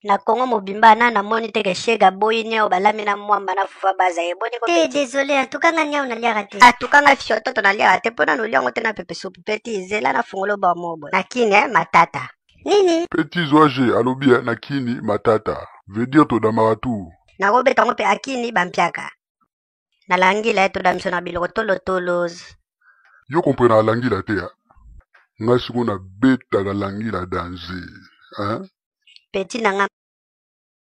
na kongo mobimba na namoni teke shege aboyi niao balami na mwamba na fufa baza ye boni te désolé atukanga niao naliaka te atukanga fiototo naliaka te mpo nano liango te na pepe supu peti ezela na fungola obawa mobo na kini eh, matata nini peti zoage alobi eh, na kini matata vedire todamaka tu nakobeta yango mpe akini bampiaka nalangila ye eh, todamiso na biloko tolotolozi yo komprena alangila te ya eh. ngai siko nabetaka langila danger hein? 别只那啊。